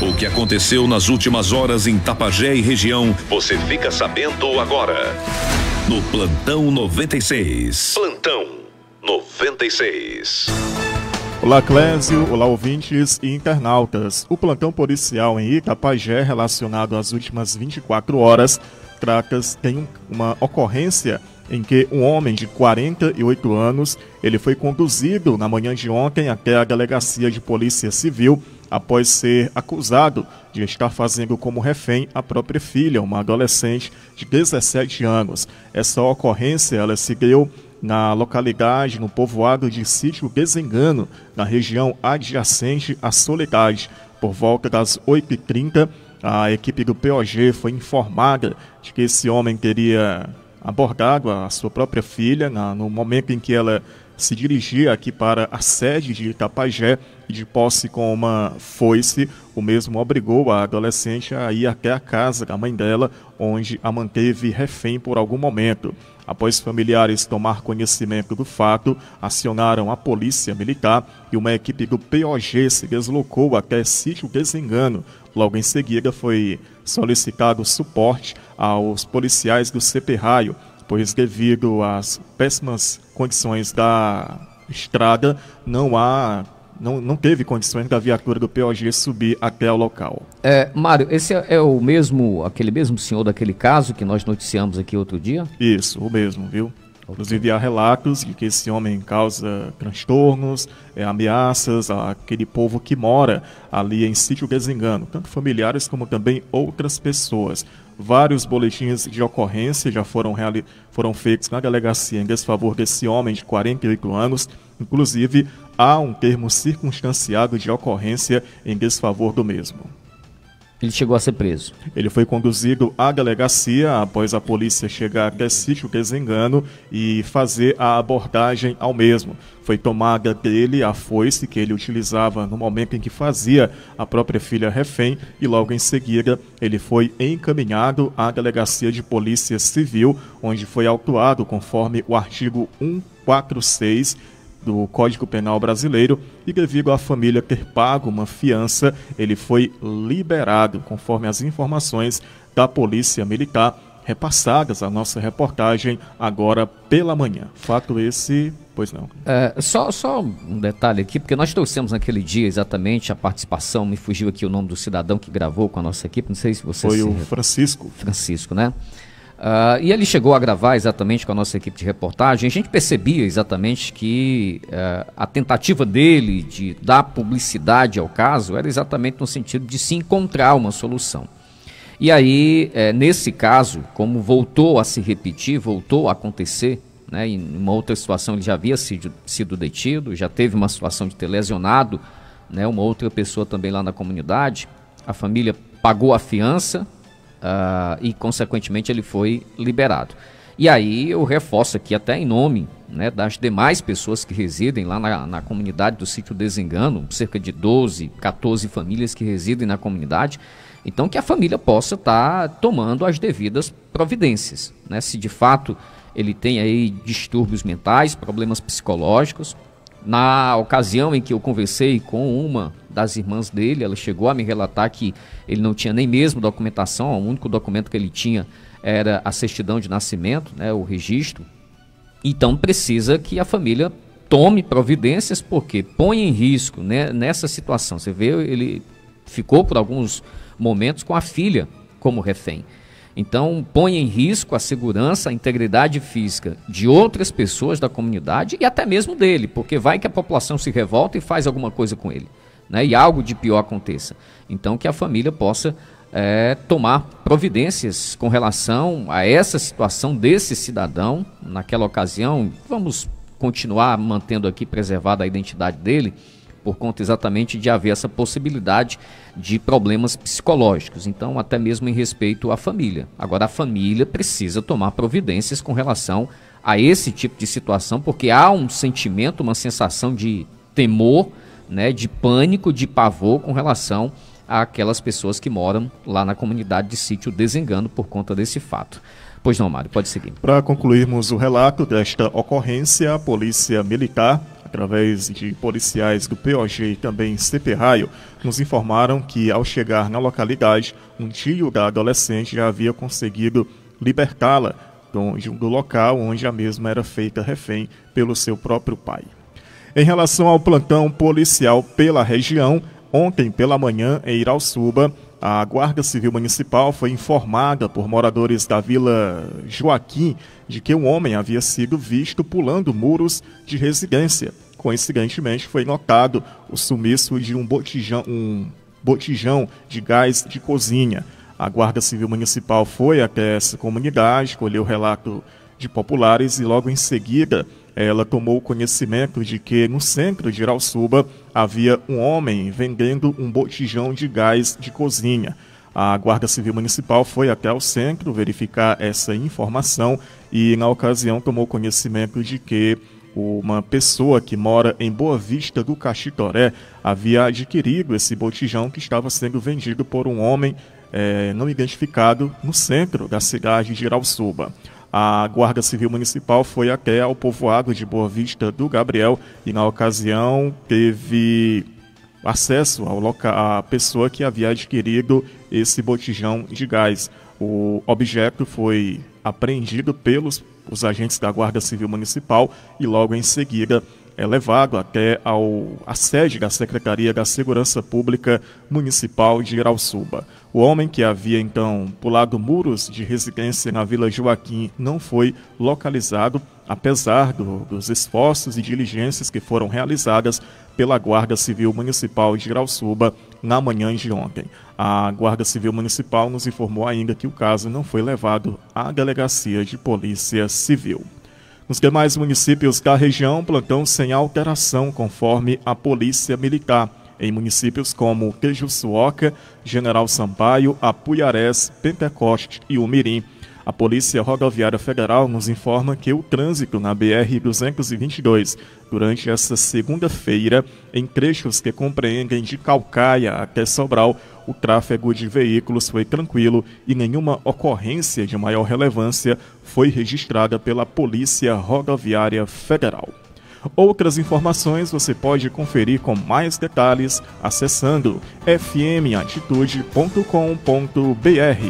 O que aconteceu nas últimas horas em Tapajé e região, você fica sabendo agora. No Plantão 96. Plantão 96. Olá, Clésio. Olá, ouvintes e internautas. O plantão policial em Itapajé, relacionado às últimas 24 horas, Tracas tem uma ocorrência em que um homem de 48 anos ele foi conduzido na manhã de ontem até a delegacia de polícia civil após ser acusado de estar fazendo como refém a própria filha, uma adolescente de 17 anos. Essa ocorrência ela se deu na localidade, no povoado de Sítio Desengano, na região adjacente à Soledade. Por volta das 8h30, a equipe do POG foi informada de que esse homem teria abordado a sua própria filha na, no momento em que ela se dirigia aqui para a sede de Itapajé e, de posse com uma foice, o mesmo obrigou a adolescente a ir até a casa da mãe dela, onde a manteve refém por algum momento. Após familiares tomar conhecimento do fato, acionaram a polícia militar e uma equipe do POG se deslocou até Sítio Desengano. Logo em seguida, foi solicitado suporte aos policiais do CP Raio pois devido às péssimas condições da estrada, não há não, não teve condições da viatura do POG subir até o local. É, Mário, esse é, é, o mesmo, aquele mesmo senhor daquele caso que nós noticiamos aqui outro dia? Isso, o mesmo, viu? Okay. Inclusive há relatos de que esse homem causa transtornos, é, ameaças àquele povo que mora ali em sítio desengano, tanto familiares como também outras pessoas. Vários boletins de ocorrência já foram, foram feitos na delegacia em desfavor desse homem de 48 anos. Inclusive, há um termo circunstanciado de ocorrência em desfavor do mesmo ele chegou a ser preso. Ele foi conduzido à delegacia após a polícia chegar a Sítio Desengano e fazer a abordagem ao mesmo. Foi tomada dele a foice que ele utilizava no momento em que fazia a própria filha refém e logo em seguida ele foi encaminhado à delegacia de polícia civil, onde foi autuado conforme o artigo 146 do Código Penal brasileiro e devido à família ter pago uma fiança, ele foi liberado, conforme as informações da Polícia Militar repassadas à nossa reportagem agora pela manhã. Fato esse, pois não. É, só, só um detalhe aqui, porque nós trouxemos naquele dia exatamente a participação, me fugiu aqui o nome do cidadão que gravou com a nossa equipe, não sei se você Foi se... o Francisco. Francisco, né? Uh, e ele chegou a gravar exatamente com a nossa equipe de reportagem. A gente percebia exatamente que uh, a tentativa dele de dar publicidade ao caso era exatamente no sentido de se encontrar uma solução. E aí, eh, nesse caso, como voltou a se repetir, voltou a acontecer, né, em uma outra situação ele já havia sido, sido detido, já teve uma situação de ter lesionado né, uma outra pessoa também lá na comunidade, a família pagou a fiança, uh, e, consequentemente, ele foi liberado. E aí eu reforço aqui, até em nome né, das demais pessoas que residem lá na, na, comunidade do sítio Desengano, cerca de 12, 14 famílias que residem na comunidade, então que a família possa estar tá tomando as devidas providências. Né? Se de fato ele tem aí distúrbios mentais, problemas psicológicos, na ocasião em que eu conversei com uma das irmãs dele, ela chegou a me relatar que ele não tinha nem mesmo documentação, o único documento que ele tinha era a certidão de nascimento, né, o registro. Então precisa que a família tome providências porque põe em risco né, nessa situação. Você vê, ele ficou por alguns momentos com a filha como refém. Então, põe em risco a segurança, a integridade física de outras pessoas da comunidade e até mesmo dele, porque vai que a população se revolta e faz alguma coisa com ele, né? E algo de pior aconteça. Então, que a família possa é, tomar providências com relação a essa situação desse cidadão naquela ocasião. Vamos continuar mantendo aqui preservada a identidade dele por conta exatamente de haver essa possibilidade de problemas psicológicos. Então, até mesmo em respeito à família. Agora, a família precisa tomar providências com relação a esse tipo de situação, porque há um sentimento, uma sensação de temor, né, de pânico, de pavor com relação àquelas pessoas que moram lá na comunidade de sítio Desengano por conta desse fato. Pois não, Mário, pode seguir. Para concluirmos o relato desta ocorrência, a Polícia Militar através de policiais do POG e também CP Raio, nos informaram que, ao chegar na localidade, um tio da adolescente já havia conseguido libertá-la do, do local onde a mesma era feita refém pelo seu próprio pai. Em relação ao plantão policial pela região, ontem pela manhã, em Irauçuba, a Guarda Civil Municipal foi informada por moradores da Vila Joaquim de que um homem havia sido visto pulando muros de residência. Coincidentemente, foi notado o sumiço de um botijão, um botijão de gás de cozinha. A Guarda Civil Municipal foi até essa comunidade, colheu relato de populares e logo em seguida ela tomou conhecimento de que no centro de Iralsuba havia um homem vendendo um botijão de gás de cozinha. A Guarda Civil Municipal foi até o centro verificar essa informação e, na ocasião, tomou conhecimento de que uma pessoa que mora em Boa Vista do Cachitoré havia adquirido esse botijão que estava sendo vendido por um homem é, não identificado no centro da cidade de Giralsuba. A Guarda Civil Municipal foi até ao povoado de Boa Vista do Gabriel e, na ocasião, teve acesso ao à pessoa que havia adquirido esse botijão de gás. O objeto foi apreendido pelos os agentes da Guarda Civil Municipal e logo em seguida é levado até ao, a sede da Secretaria da Segurança Pública Municipal de Irauçuba. O homem que havia então pulado muros de residência na Vila Joaquim não foi localizado, apesar do, dos esforços e diligências que foram realizadas pela Guarda Civil Municipal de Irauçuba na manhã de ontem. A Guarda Civil Municipal nos informou ainda que o caso não foi levado à Delegacia de Polícia Civil. Nos demais municípios da região, plantão sem alteração conforme a Polícia Militar, em municípios como Queijuçuoca, General Sampaio, Apuiarés, Pentecoste e Umirim. A Polícia Rodoviária Federal nos informa que o trânsito na BR-222 durante esta segunda-feira, em trechos que compreendem de Calcaia até Sobral, o tráfego de veículos foi tranquilo e nenhuma ocorrência de maior relevância foi registrada pela Polícia Rodoviária Federal. Outras informações você pode conferir com mais detalhes acessando fmatitude.com.br.